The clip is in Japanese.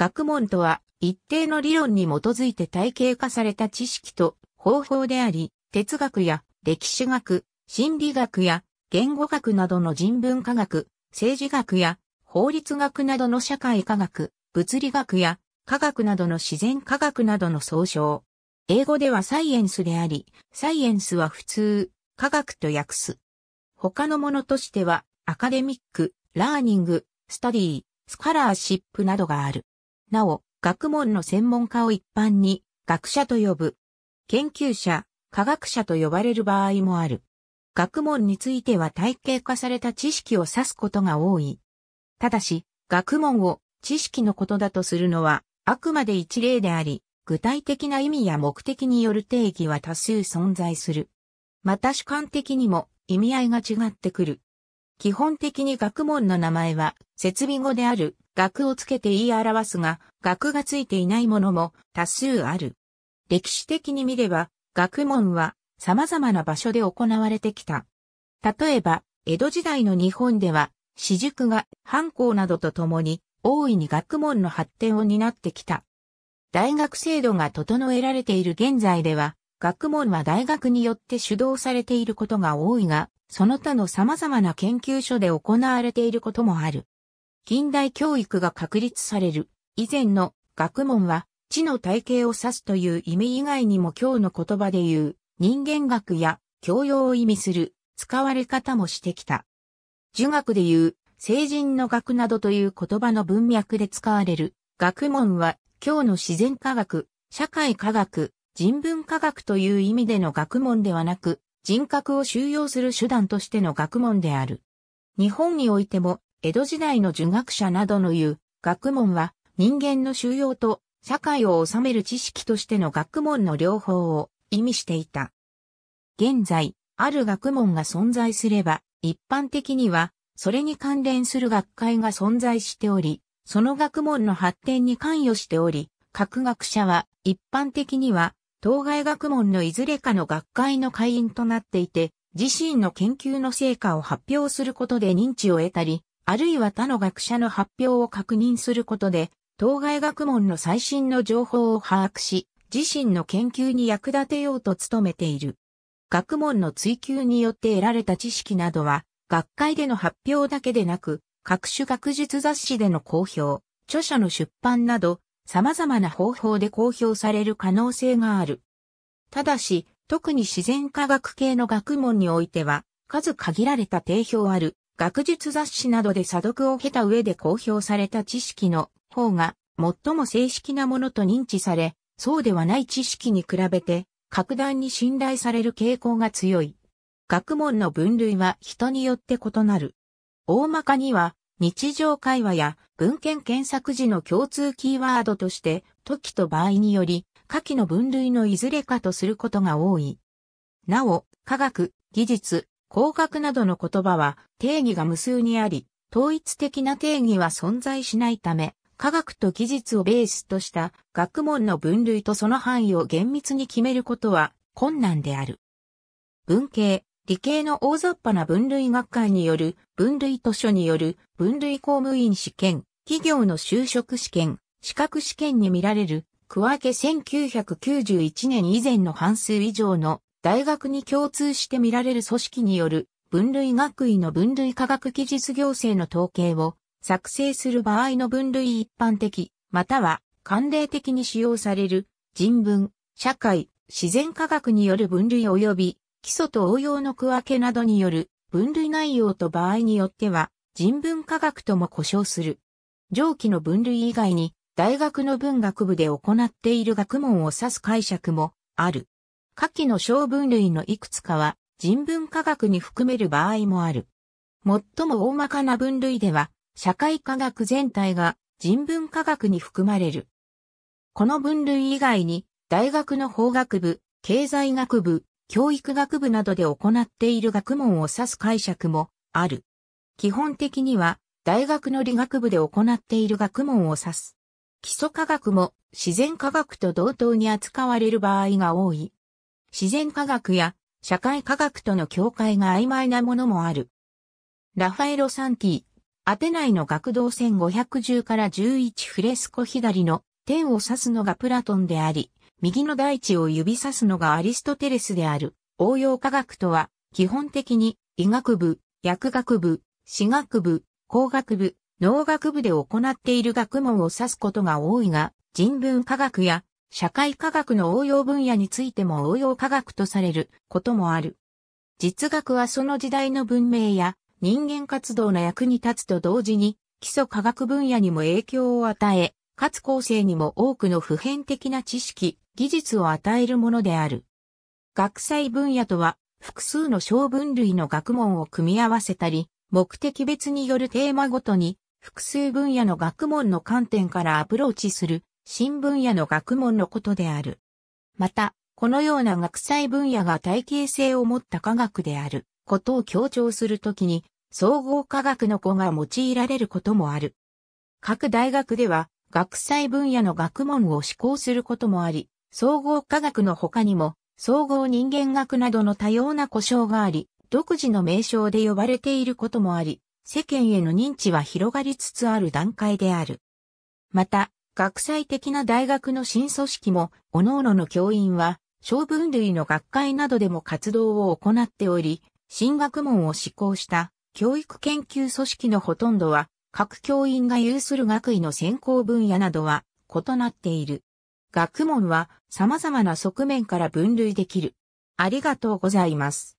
学問とは、一定の理論に基づいて体系化された知識と方法であり、哲学や歴史学、心理学や言語学などの人文科学、政治学や法律学などの社会科学、物理学や科学などの自然科学などの総称。英語ではサイエンスであり、サイエンスは普通、科学と訳す。他のものとしては、アカデミック、ラーニング、スタディ、スカラーシップなどがある。なお、学問の専門家を一般に学者と呼ぶ。研究者、科学者と呼ばれる場合もある。学問については体系化された知識を指すことが多い。ただし、学問を知識のことだとするのは、あくまで一例であり、具体的な意味や目的による定義は多数存在する。また主観的にも意味合いが違ってくる。基本的に学問の名前は設備語である額をつけて言い表すが、額がついていないものも多数ある。歴史的に見れば、学問は様々な場所で行われてきた。例えば、江戸時代の日本では、私塾が藩校などとともに、大いに学問の発展を担ってきた。大学制度が整えられている現在では、学問は大学によって主導されていることが多いが、その他の様々な研究所で行われていることもある。近代教育が確立される。以前の学問は知の体系を指すという意味以外にも今日の言葉で言う人間学や教養を意味する使われ方もしてきた。儒学で言う成人の学などという言葉の文脈で使われる学問は今日の自然科学、社会科学、人文科学という意味での学問ではなく人格を収容する手段としての学問である。日本においても江戸時代の儒学者などの言う、学問は人間の修養と社会を治める知識としての学問の両方を意味していた。現在、ある学問が存在すれば、一般的には、それに関連する学会が存在しており、その学問の発展に関与しており、各学者は一般的には、当該学問のいずれかの学会の会員となっていて、自身の研究の成果を発表することで認知を得たり、あるいは他の学者の発表を確認することで、当該学問の最新の情報を把握し、自身の研究に役立てようと努めている。学問の追求によって得られた知識などは、学会での発表だけでなく、各種学術雑誌での公表、著者の出版など、様々な方法で公表される可能性がある。ただし、特に自然科学系の学問においては、数限られた定評ある学術雑誌などで査読を経た上で公表された知識の方が最も正式なものと認知され、そうではない知識に比べて格段に信頼される傾向が強い。学問の分類は人によって異なる。大まかには日常会話や文献検索時の共通キーワードとして時と場合により下記の分類のいずれかとすることが多い。なお、科学、技術、工学などの言葉は定義が無数にあり、統一的な定義は存在しないため、科学と技術をベースとした学問の分類とその範囲を厳密に決めることは困難である。文系、理系の大雑把な分類学会による分類図書による分類公務員試験、企業の就職試験、資格試験に見られる区分け1991年以前の半数以上の大学に共通して見られる組織による分類学位の分類科学技術行政の統計を作成する場合の分類一般的、または慣例的に使用される人文、社会、自然科学による分類及び基礎と応用の区分けなどによる分類内容と場合によっては人文科学とも呼称する。上記の分類以外に大学の文学部で行っている学問を指す解釈もある。下記の小分類のいくつかは人文科学に含める場合もある。最も大まかな分類では、社会科学全体が人文科学に含まれる。この分類以外に、大学の法学部、経済学部、教育学部などで行っている学問を指す解釈もある。基本的には、大学の理学部で行っている学問を指す。基礎科学も自然科学と同等に扱われる場合が多い。自然科学や社会科学との境界が曖昧なものもある。ラファエロ・サンティ、アテナイの学童1510から11フレスコ左の天を指すのがプラトンであり、右の大地を指さすのがアリストテレスである。応用科学とは、基本的に医学部、薬学部、私学部、工学部、農学部で行っている学問を指すことが多いが、人文科学や社会科学の応用分野についても応用科学とされることもある。実学はその時代の文明や人間活動の役に立つと同時に、基礎科学分野にも影響を与え、かつ後世にも多くの普遍的な知識、技術を与えるものである。学際分野とは、複数の小分類の学問を組み合わせたり、目的別によるテーマごとに、複数分野の学問の観点からアプローチする新分野の学問のことである。また、このような学際分野が体系性を持った科学であることを強調するときに、総合科学の子が用いられることもある。各大学では、学際分野の学問を施行することもあり、総合科学の他にも、総合人間学などの多様な故障があり、独自の名称で呼ばれていることもあり、世間への認知は広がりつつある段階である。また、学際的な大学の新組織も、各々の教員は、小分類の学会などでも活動を行っており、新学問を施行した教育研究組織のほとんどは、各教員が有する学位の専攻分野などは異なっている。学問は様々な側面から分類できる。ありがとうございます。